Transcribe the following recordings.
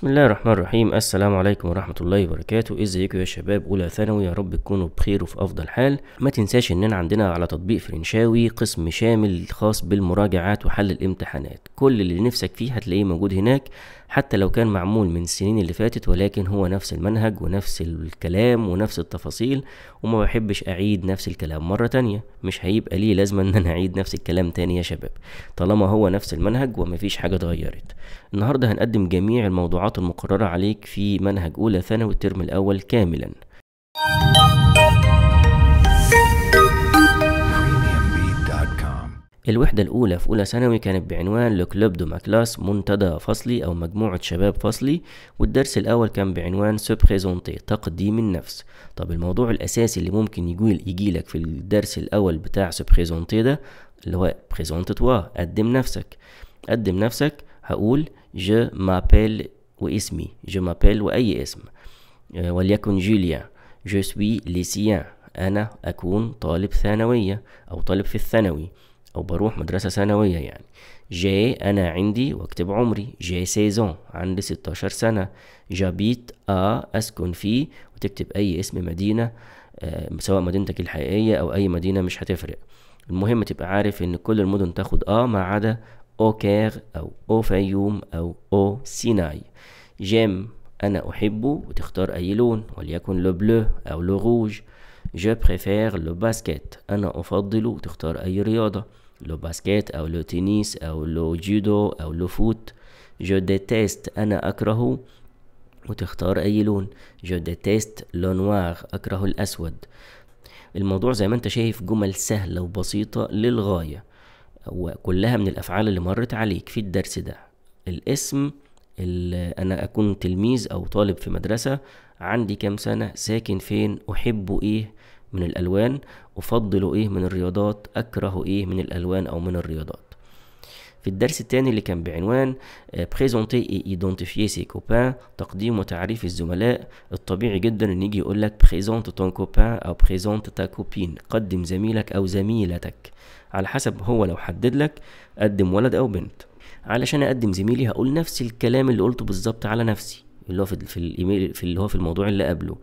بسم الله الرحمن الرحيم السلام عليكم ورحمه الله وبركاته ازيكم يا شباب اولى ثانوي يا رب تكونوا بخير وفي افضل حال ما تنساش اننا عندنا على تطبيق فرنشاوي قسم شامل خاص بالمراجعات وحل الامتحانات كل اللي نفسك فيه هتلاقيه موجود هناك حتى لو كان معمول من السنين اللي فاتت ولكن هو نفس المنهج ونفس الكلام ونفس التفاصيل وما بحبش اعيد نفس الكلام مرة تانية مش هيبقى ليه لازمة ان انا اعيد نفس الكلام تاني يا شباب طالما هو نفس المنهج ومفيش حاجة اتغيرت النهاردة هنقدم جميع الموضوعات المقررة عليك في منهج اولى ثانوي الترم الاول كاملا الوحدة الأولى في أولى ثانوي كانت بعنوان لكلوب دو ماكلاس منتدى فصلي أو مجموعة شباب فصلي والدرس الأول كان بعنوان سوبريزونتي تقديم النفس طب الموضوع الأساسي اللي ممكن يجي يجيلك في الدرس الأول بتاع سوبريزونتي ده اللي هو بريزونت توا قدم نفسك قدم نفسك هقول جو مابيل واسمي جو مابيل وأي اسم آه، وليكن جوليا جو سوي ليسيان أنا أكون طالب ثانوية أو طالب في الثانوي أو بروح مدرسة ثانوية يعني جي أنا عندي واكتب عمري جي سيزون عندي 16 سنة جابيت أ أسكن فيه وتكتب أي اسم مدينة آه، سواء مدينتك الحقيقية أو أي مدينة مش هتفرق المهم تبقى عارف إن كل المدن تاخد أ ما عدا أوكير أو أو فيوم أو أو سيناي جيم أنا أحبه وتختار أي لون وليكن لو بلو أو لو روج جو بريفير لو باسكيت أنا أفضل تختار أي رياضة لو باسكيت أو لو تنس أو لو جودو أو لو فوت جو ديتيست أنا أكره وتختار أي لون جو ديتيست لو نوار أكره الأسود الموضوع زي ما انت شايف جمل سهلة وبسيطة للغاية وكلها من الأفعال اللي مرت عليك في الدرس ده الاسم انا اكون تلميذ او طالب في مدرسه عندي كام سنه ساكن فين احبه ايه من الالوان افضله ايه من الرياضات اكره ايه من الالوان او من الرياضات في الدرس الثاني اللي كان بعنوان بريزونتي اي ايدونتيفيي سي كوبان تقديم وتعريف الزملاء الطبيعي جدا ان يجي يقول لك بريزونت تون كوبان او بريزونت تا كوبين قدم زميلك او زميلتك على حسب هو لو حدد لك قدم ولد او بنت علشان اقدم زميلي هقول نفس الكلام اللي قلته بالظبط على نفسي اللي هو في, في الايميل في اللي هو في الموضوع اللي قبله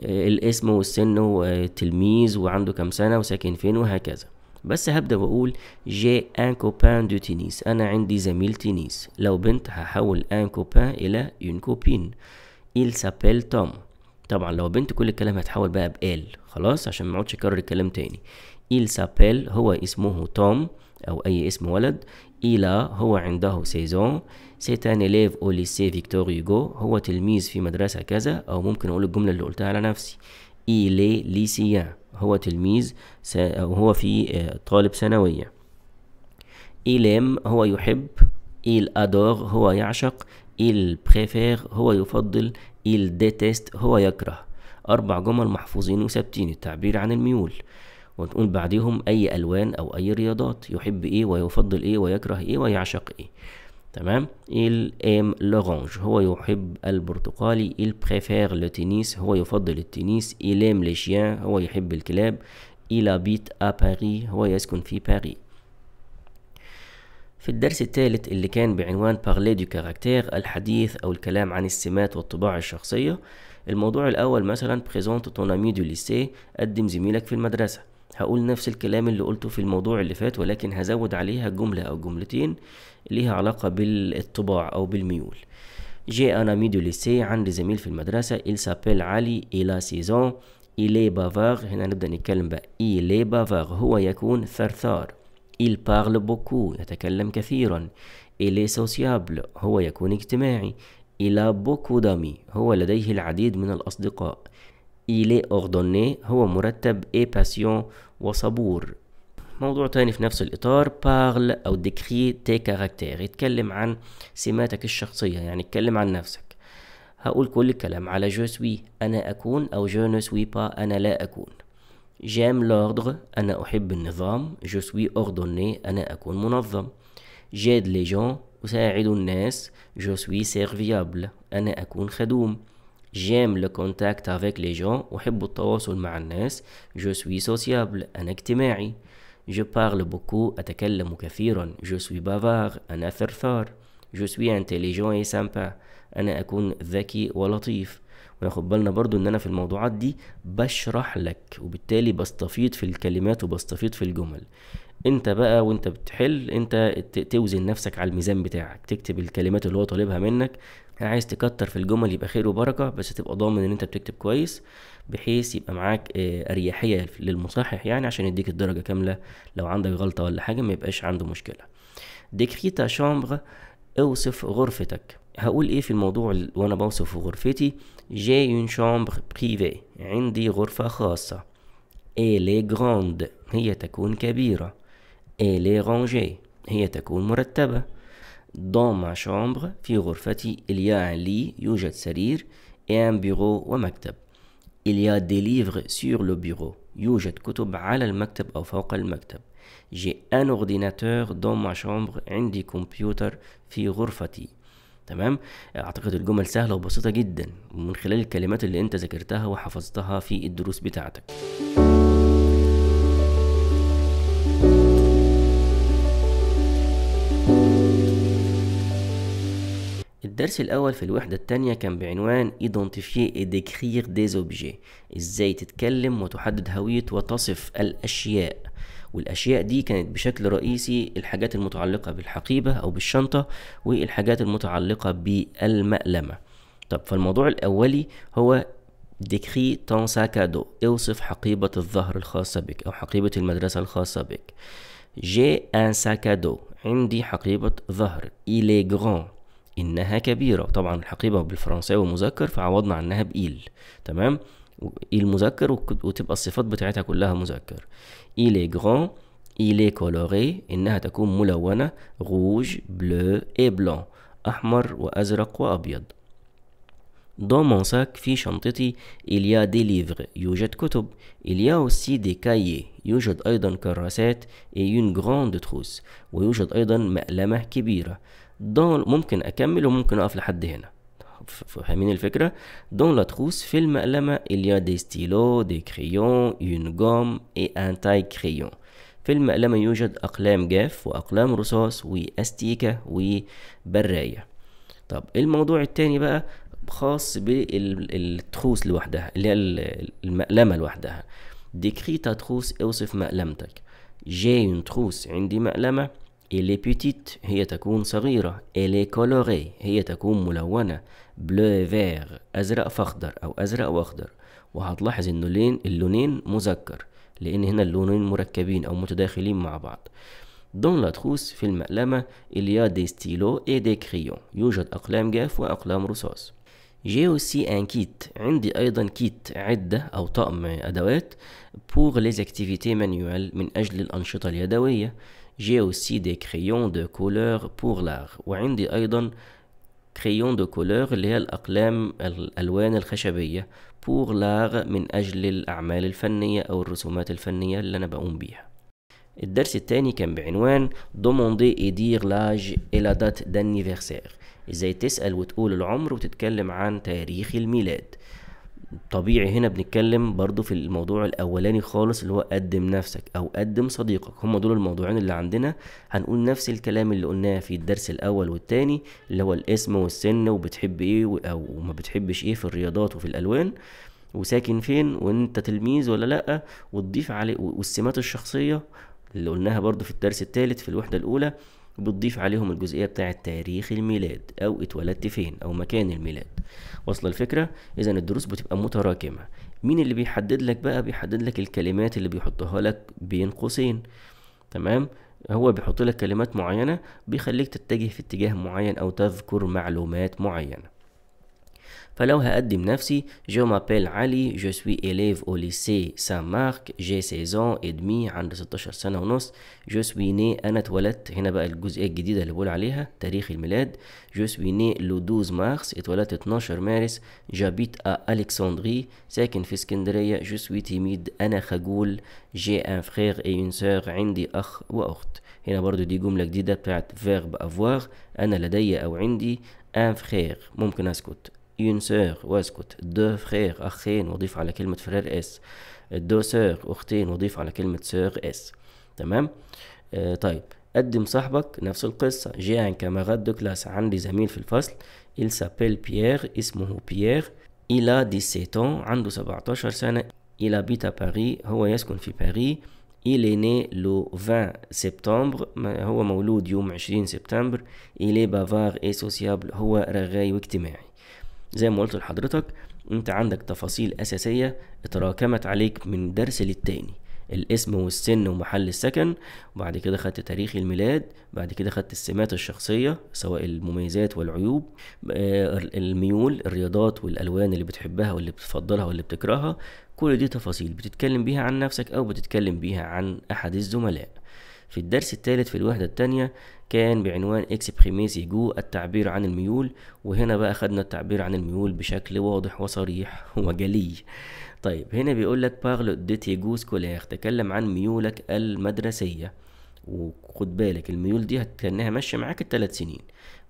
آه، الاسم والسن والتلميذ وعنده كام سنه وساكن فين وهكذا بس هبدا واقول جي ان كوبان دو تينيس انا عندي زميل تينيس لو بنت هحول ان كوبان الى اون كوبين il s'appelle توم طبعا لو بنت كل الكلام هتحول بقى بال خلاص عشان ما اقعدش اكرر الكلام تاني il s'appelle هو اسمه توم أو أي اسم ولد إلى هو عنده سيزون سيت أن إليف أو ليسي فيكتور يوغو هو تلميذ في مدرسة كذا أو ممكن أقول الجملة اللي قلتها على نفسي إلي ليسيا هو تلميذ أو هو في آه، طالب ثانوية إليم هو يحب إل أدور هو يعشق إل بريفير هو يفضل إل ديتست هو يكره أربع جمل محفوظين وثابتين التعبير عن الميول ونقول بعديهم أي ألوان أو أي رياضات يحب إيه ويفضل إيه ويكره إيه ويعشق إيه تمام إل أيم l'orange هو يحب البرتقالي إل بريفير le هو يفضل التنس إل aime ليشيان هو يحب الكلاب إلى بيت أ باري هو يسكن في باري في الدرس الثالث اللي كان بعنوان بارلي دو كاركتير الحديث أو الكلام عن السمات والطباع الشخصية الموضوع الأول مثلا بريزونت ton أمي دو lycée قدم زميلك في المدرسة هقول نفس الكلام اللي قلته في الموضوع اللي فات ولكن هزود عليها جملة أو جملتين ليها علاقة بالطباع أو بالميول جي أنا ميدو دو ليسي عندي زميل في المدرسة إل سابيل علي إلى سيزون إلي بافاغ هنا نبدأ نتكلم بقى إلي بافاغ هو يكون ثرثار إل بارل بوكو يتكلم كثيرا إلي سوسيابل هو يكون اجتماعي إلى بوكو دامي هو لديه العديد من الأصدقاء il est ordonné هو مرتب et patient وصبور موضوع تاني في نفس الإطار parle أو décrit tes caractères يتكلم عن سماتك الشخصية يعني اتكلم عن نفسك هقول كل الكلام على جو سوي أنا أكون أو جو نو سوي با أنا لا أكون j'aime لوردغ أنا أحب النظام جو سوي أوردوني أنا أكون منظم j'aide لي جون أساعد الناس جو سوي سيرفيابل أنا أكون خدوم جيم لو كونتاكت افيك لي جون أحب التواصل مع الناس جو سوي سوسيابل أنا اجتماعي جو بارل بوكو أتكلم كثيرا جو سوي بافار أنا ثرثار جو سوي انتيليجون اي سامبا أنا أكون ذكي ولطيف وناخد بالنا برضو ان انا في الموضوعات دي بشرح لك وبالتالي بستفيض في الكلمات وبستفيض في الجمل انت بقى وانت بتحل انت توزن نفسك على الميزان بتاعك تكتب الكلمات اللي هو طالبها منك عايز تكتر في الجمل يبقى خير وبركه بس تبقى ضامن ان انت بتكتب كويس بحيث يبقى معاك آه، اريحيه للمصحح يعني عشان يديك الدرجه كامله لو عندك غلطه ولا حاجه ما يبقاش عنده مشكله ديكري تا شامبر اوصف غرفتك هقول ايه في الموضوع وانا بوصف غرفتي جاي اون شامبر بريفي عندي غرفه خاصه اي لي هي تكون كبيره et les هي تكون مرتبة dans ma chambre في غرفتي il y a un lit يوجد سرير et un bureau ومكتب il y a des livres sur le bureau يوجد كتب على المكتب أو فوق المكتب j'ai un ordinateur dans ma chambre عندي كمبيوتر في غرفتي تمام اعتقد الجمل سهله وبسيطه جدا من خلال الكلمات اللي انت ذاكرتها وحفظتها في الدروس بتاعتك الدرس الأول في الوحدة التانية كان بعنوان Identifier et décrire des إزاي تتكلم وتحدد هوية وتصف الأشياء والأشياء دي كانت بشكل رئيسي الحاجات المتعلقة بالحقيبة أو بالشنطة والحاجات المتعلقة بالمألمة طب فالموضوع الأولي هو ديكري تون ساكادو اوصف حقيبة الظهر الخاصة بك أو حقيبة المدرسة الخاصة بك جي ان ساكادو عندي حقيبة ظهر إلي جران إنها كبيرة طبعا الحقيبة بالفرنساوي مذكر فعوضنا عنها بإيل تمام إيل مذكر وتبقى الصفات بتاعتها كلها مذكر إيل جران إيل كولوري إنها تكون ملونة روج بلو إي بلون أحمر وأزرق وأبيض دون مون ساك في شنطتي, إليا دي ليفغ يوجد كتب. إليا أوسي دي كايي يوجد أيضا كراسات إي une غراند تروس ويوجد أيضا مألمة كبيرة. دون ممكن اكمل وممكن اقف لحد هنا فاهمين الفكرة دون لا تروس في المقلمة اليا دي ستيلو دي كريون اون غوم اي ان تاي كريون في المقلمة يوجد أقلام جاف وأقلام رصاص وأستيكة وبراية طب الموضوع التاني بقى خاص بالتروس لوحدها اللي هي المقلمة لوحدها ديكري تروس اوصف مقلمتك جاي تروس عندي مقلمة Elle est petite هي تكون صغيرة. Elle est colorée هي تكون ملونة. bleu vert أزرق فخضر أو أزرق وأخضر. وهتلاحظ إن اللونين اللونين مذكر لأن هنا اللونين مركبين أو متداخلين مع بعض. Dans la trousse في المقلمة il y a des stylos et des crayons. يوجد أقلام جاف وأقلام رصاص. J'ai aussi un kit عندي أيضا كيت عدة أو طقم أدوات pour les activités manuelles من أجل الأنشطة اليدوية j'ai aussi des crayons de couleur pour l'art وعندي أيضا كريون دو كولور اللي هي الأقلام الألوان الخشبية بور لاغ من أجل الأعمال الفنية أو الرسومات الفنية اللي أنا بقوم بيها الدرس التاني كان بعنوان دوموندي اي دير لاج إلى دات دانيفرسير ازاي تسأل وتقول العمر وتتكلم عن تاريخ الميلاد طبيعي هنا بنتكلم برضو في الموضوع الاولاني خالص اللي هو قدم نفسك او قدم صديقك هما دول الموضوعين اللي عندنا هنقول نفس الكلام اللي قلناه في الدرس الاول والتاني اللي هو الاسم والسن وبتحب ايه او ما بتحبش ايه في الرياضات وفي الالوان وساكن فين وانت تلميذ ولا لا وتضيف عليه والسمات الشخصيه اللي قلناها برضو في الدرس التالت في الوحده الاولى وبتضيف عليهم الجزئية بتاعة تاريخ الميلاد أو اتولدت فين أو مكان الميلاد وصل الفكرة إذا الدروس بتبقى متراكمة مين اللي بيحدد لك بقى بيحدد لك الكلمات اللي بيحطها لك بين قوسين تمام هو بيحط لك كلمات معينة بيخليك تتجه في اتجاه معين أو تذكر معلومات معينة فلو هقدم نفسي جو مابيل علي جو سوي إليف أو ليسي سان مارك جي سيزون ادمي عند 16 سنة ونص جو سوي ني أنا اتولدت هنا بقى الجزئية الجديدة اللي بقول عليها تاريخ الميلاد جو سوي ني لو 12 مارس اتولدت 12 مارس جابيت أ ألكسندري ساكن في اسكندرية جو سوي تيميد أنا خجول جي أن فخير إي اون سور عندي أخ وأخت هنا برضو دي جملة جديدة بتاعت فيرب افوار أنا لدي أو عندي ان فخير ممكن أسكت une sœur واسكت دو فرير أخين وضيف على كلمة فرير اس دو سور أختين وضيف على كلمة سور اس تمام آه طيب قدم صاحبك نفس القصة جي ان كاماراد دو كلاس عندي زميل في الفصل il s'appelle بيير اسمه بيير il a 17 ans عنده 17 سنة il habite à Paris هو يسكن في باريس Il est né le 20 سبتمبر هو مولود يوم 20 سبتمبر il est bavard et sociable هو رغاي واجتماعي زي ما قلت لحضرتك انت عندك تفاصيل اساسيه اتراكمت عليك من درس للتاني الاسم والسن ومحل السكن وبعد كده خدت تاريخ الميلاد بعد كده خدت السمات الشخصية سواء المميزات والعيوب آه، الميول الرياضات والألوان اللي بتحبها واللي بتفضلها واللي بتكرهها كل دي تفاصيل بتتكلم بيها عن نفسك أو بتتكلم بيها عن أحد الزملاء في الدرس الثالث في الوحدة الثانية كان بعنوان اكس اكسبريميسي جو التعبير عن الميول وهنا بقى خدنا التعبير عن الميول بشكل واضح وصريح وجلي طيب هنا بيقول لك بارلو ديتي جو سكولير تكلم عن ميولك المدرسية وخد بالك الميول دي كانها ماشيه معاك التلات سنين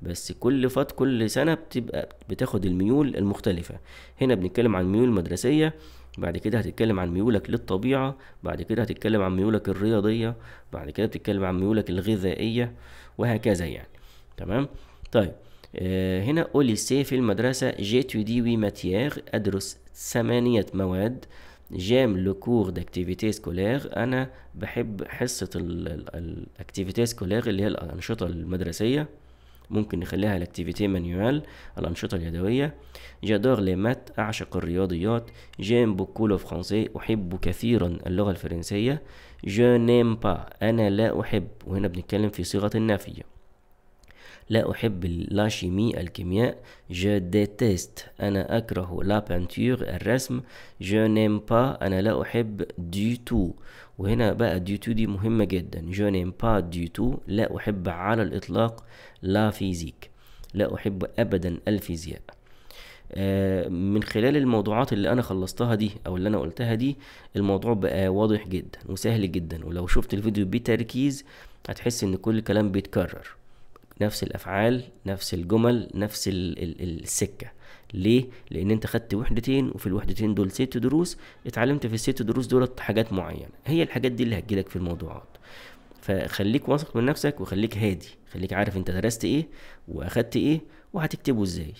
بس كل فات كل سنه بتبقى بتاخد الميول المختلفه هنا بنتكلم عن الميول المدرسية بعد كده هتتكلم عن ميولك للطبيعة بعد كده هتتكلم عن ميولك الرياضية بعد كده بتتكلم عن ميولك الغذائية وهكذا يعني تمام طيب آه هنا سي في المدرسة جيتودي وي ماتياغ أدرس ثمانية مواد جام لو كور داكتيفيتي سكولير انا بحب حصه الاكتيفيتي سكولير اللي هي الانشطه المدرسيه ممكن نخليها الاكتيفيتي مانيوال الأنشطة اليدوية جادور لي مات أعشق الرياضيات جيم بوكو لو فرونسي أحب كثيرا اللغة الفرنسية جو نيم با أنا لا أحب وهنا بنتكلم في صيغة النافية لا أحب لاشيمي الكيمياء جو ديتيست أنا أكره لا بانتور الرسم جو نيم با أنا لا أحب دي تو وهنا بقى دي تو دي مهمة جدا جو نيم با دي تو لا أحب على الإطلاق لا فيزيك لا أحب أبدا الفيزياء آه، من خلال الموضوعات اللي انا خلصتها دي او اللي انا قلتها دي الموضوع بقى واضح جدا وسهل جدا ولو شفت الفيديو بتركيز هتحس ان كل كلام بيتكرر نفس الافعال نفس الجمل نفس السكه ليه لان انت خدت وحدتين وفي الوحدتين دول ست دروس اتعلمت في الست دروس دول حاجات معينه هي الحاجات دي اللي هتجيلك في الموضوعات فخليك واثق من نفسك وخليك هادي خليك عارف انت درست ايه واخدت ايه وهتكتبه ازاي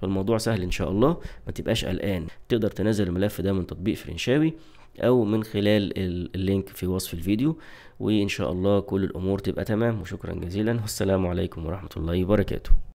فالموضوع سهل ان شاء الله ما تبقاش قلقان تقدر تنزل الملف ده من تطبيق فرنشاوي او من خلال اللينك في وصف الفيديو وان شاء الله كل الامور تبقى تمام وشكرا جزيلا والسلام عليكم ورحمه الله وبركاته